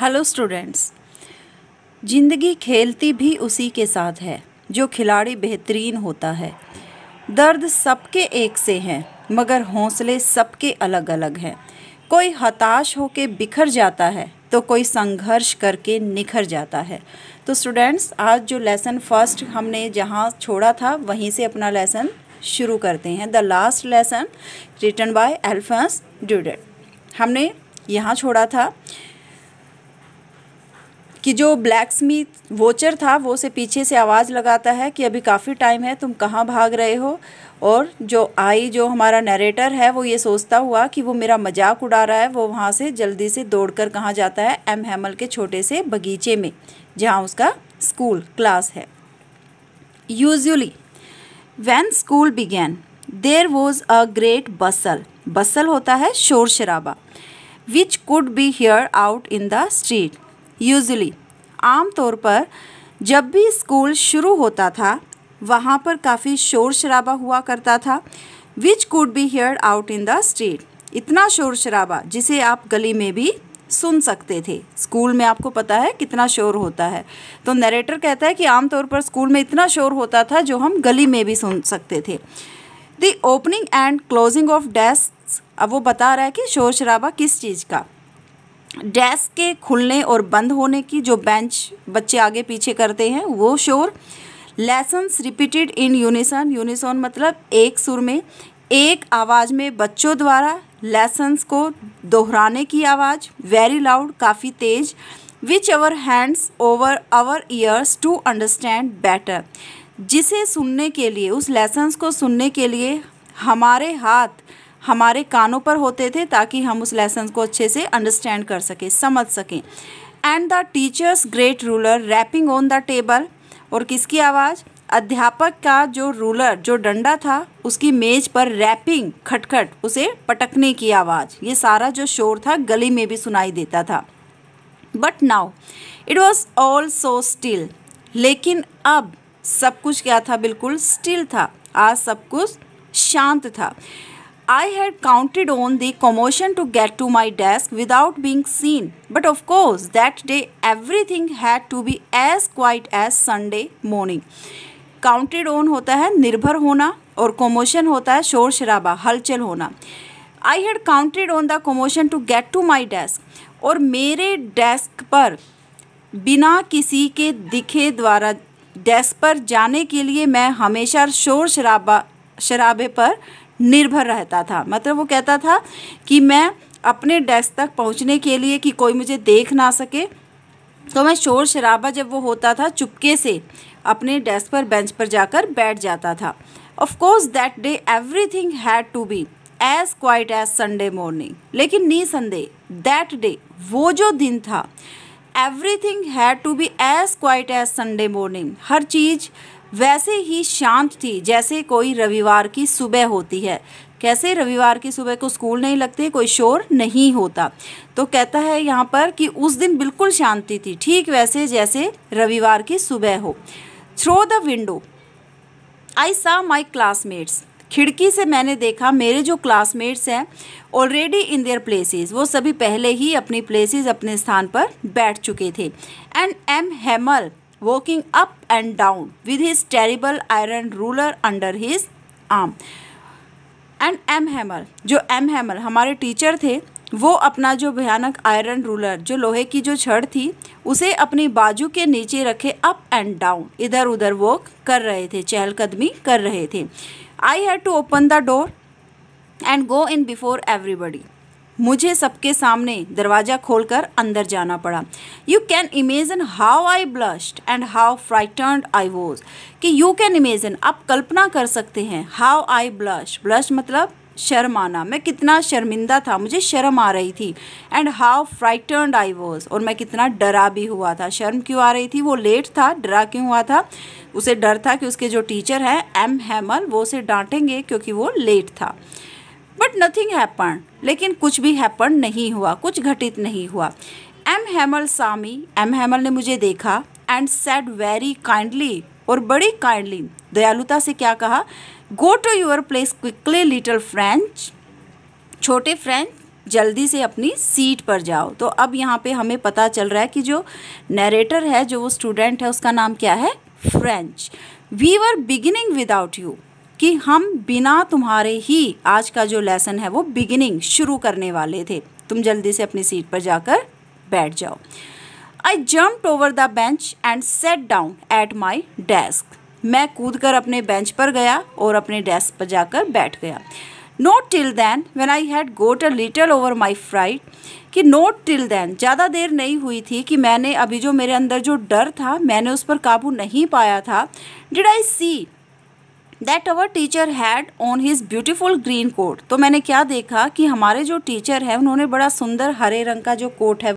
Hello students जिंदगी खेलती भी उसी के साथ है जो खिलाड़ी बेहतरीन होता है दर्द सबके एक से हैं मगर हौसले सबके अलग अलग हैं कोई हताश होकर बिखर जाता है तो कोई संघर्ष करके निखर जाता है तो स्टूडेंट्स आज जो लेसन फर्स्ट हमने जहाँ छोड़ा था वहीं से अपना लेसन शुरू करते हैं the last lesson written by Alphonse Daudet हमने यहाँ छोड़ा था कि जो ब्लैक स्मिथ वोचर था वो से पीछे से आवाज़ लगाता है कि अभी काफ़ी टाइम है तुम कहाँ भाग रहे हो और जो आई जो हमारा नरेटर है वो ये सोचता हुआ कि वो मेरा मजाक उड़ा रहा है वो वहाँ से जल्दी से दौड़ कर कहाँ जाता है एम हेमल के छोटे से बगीचे में जहाँ उसका स्कूल क्लास है usually when school began there was a great bustle bustle होता है शोर शराबा which could be heard out in the street usually आमतौर पर जब भी स्कूल शुरू होता था वहाँ पर काफ़ी शोर शराबा हुआ करता था which could be heard out in the street इतना शोर शराबा जिसे आप गली में भी सुन सकते थे स्कूल में आपको पता है कितना शोर होता है तो नरेटर कहता है कि आमतौर पर स्कूल में इतना शोर होता था जो हम गली में भी सुन सकते थे the opening and closing of desk अब वो बता रहा है कि शोर शराबा किस चीज़ का डेस्क के खुलने और बंद होने की जो बेंच बच्चे आगे पीछे करते हैं वो शोर lessons repeated in unison unison मतलब एक सुर में एक आवाज़ में बच्चों द्वारा लेसन्स को दोहराने की आवाज़ वेरी लाउड काफ़ी तेज़ which our hands over our ears to understand better जिसे सुनने के लिए उस लेसन्स को सुनने के लिए हमारे हाथ हमारे कानों पर होते थे ताकि हम उस लेसन को अच्छे से अंडरस्टैंड कर सकें समझ सकें and the teachers great ruler rapping on the table और किसकी आवाज़ अध्यापक का जो रूलर जो डंडा था उसकी मेज पर रैपिंग खटखट उसे पटकने की आवाज़ ये सारा जो शोर था गली में भी सुनाई देता था but now it was all so still लेकिन अब सब कुछ क्या था बिल्कुल स्टिल था आज सब कुछ शांत था I had counted on the commotion to get to my desk without being seen. But of course, that day everything had to be as quiet as Sunday morning. Counted on होता है निर्भर होना और commotion होता है शोर शराबा हलचल होना I had counted on the commotion to get to my desk. और मेरे desk पर बिना किसी के दिखे द्वारा desk पर जाने के लिए मैं हमेशा शोर शराबा शराबे पर निर्भर रहता था मतलब वो कहता था कि मैं अपने डेस्क तक पहुंचने के लिए कि कोई मुझे देख ना सके तो मैं शोर शराबा जब वो होता था चुपके से अपने डेस्क पर बेंच पर जाकर बैठ जाता था of course that day everything had to be as quiet as Sunday morning लेकिन नी संडे दैट डे वो जो दिन था everything had to be as quiet as Sunday morning हर चीज़ वैसे ही शांत थी जैसे कोई रविवार की सुबह होती है कैसे रविवार की सुबह को स्कूल नहीं लगते कोई शोर नहीं होता तो कहता है यहाँ पर कि उस दिन बिल्कुल शांति थी ठीक वैसे जैसे रविवार की सुबह हो थ्रो द विंडो आई सा माई क्लासमेट्स खिड़की से मैंने देखा मेरे जो क्लासमेट्स हैं ऑलरेडी इन देयर प्लेसेस वो सभी पहले ही अपनी प्लेसेस अपने स्थान पर बैठ चुके थे and M Hamel walking up and down with his terrible iron ruler under his arm and M Hamel जो एम हैमल हमारे टीचर थे वो अपना जो भयानक आयरन रूलर जो लोहे की जो छड़ थी उसे अपनी बाजू के नीचे रखे अप एंड डाउन इधर उधर वॉक कर रहे थे चहलकदमी कर रहे थे I had to open the door and go in before everybody मुझे सबके सामने दरवाज़ा खोलकर अंदर जाना पड़ा you can imagine how I blushed and how frightened I was कि यू कैन इमेजन आप कल्पना कर सकते हैं हाउ आई ब्लश ब्लश मतलब शर्म आना मैं कितना शर्मिंदा था मुझे शर्म आ रही थी and how frightened I was और मैं कितना डरा भी हुआ था शर्म क्यों आ रही थी वो लेट था डरा क्यों हुआ था उसे डर था कि उसके जो टीचर हैं एम हैमल वो उसे डांटेंगे क्योंकि वो लेट था बट नथिंग हैपन लेकिन कुछ भी हैपन नहीं हुआ कुछ घटित नहीं हुआ एम हेमल सामी एम हेमल ने मुझे देखा एंड सेड वेरी काइंडली और बड़ी काइंडली दयालुता से क्या कहा go to your place quickly little Franz छोटे फ्रेंच जल्दी से अपनी सीट पर जाओ तो अब यहाँ पे हमें पता चल रहा है कि जो नरेटर है जो वो स्टूडेंट है उसका नाम क्या है Franz we were beginning without you कि हम बिना तुम्हारे ही आज का जो लेसन है वो बिगिनिंग शुरू करने वाले थे तुम जल्दी से अपनी सीट पर जाकर बैठ जाओ I jump over the bench and sat down at my desk मैं कूद कर अपने बेंच पर गया और अपने डेस्क पर जाकर बैठ गया not till then when I had got a little over my fright कि नोट टिल दैन ज़्यादा देर नहीं हुई थी कि मैंने अभी जो मेरे अंदर जो डर था मैंने उस पर काबू नहीं पाया था did I see that our teacher had on his beautiful green coat तो मैंने क्या देखा कि हमारे जो टीचर है उन्होंने बड़ा सुंदर हरे रंग का जो कोट है